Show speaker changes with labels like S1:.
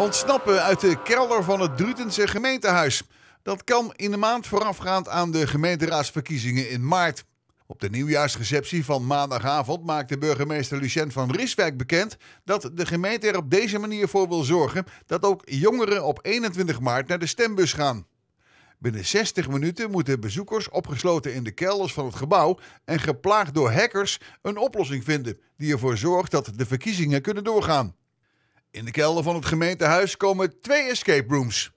S1: Ontsnappen uit de kelder van het Drutense gemeentehuis. Dat kan in de maand voorafgaand aan de gemeenteraadsverkiezingen in maart. Op de nieuwjaarsreceptie van maandagavond maakte burgemeester Lucien van Riswijk bekend dat de gemeente er op deze manier voor wil zorgen dat ook jongeren op 21 maart naar de stembus gaan. Binnen 60 minuten moeten bezoekers, opgesloten in de kelders van het gebouw en geplaagd door hackers, een oplossing vinden die ervoor zorgt dat de verkiezingen kunnen doorgaan. In de kelder van het gemeentehuis komen twee escape rooms.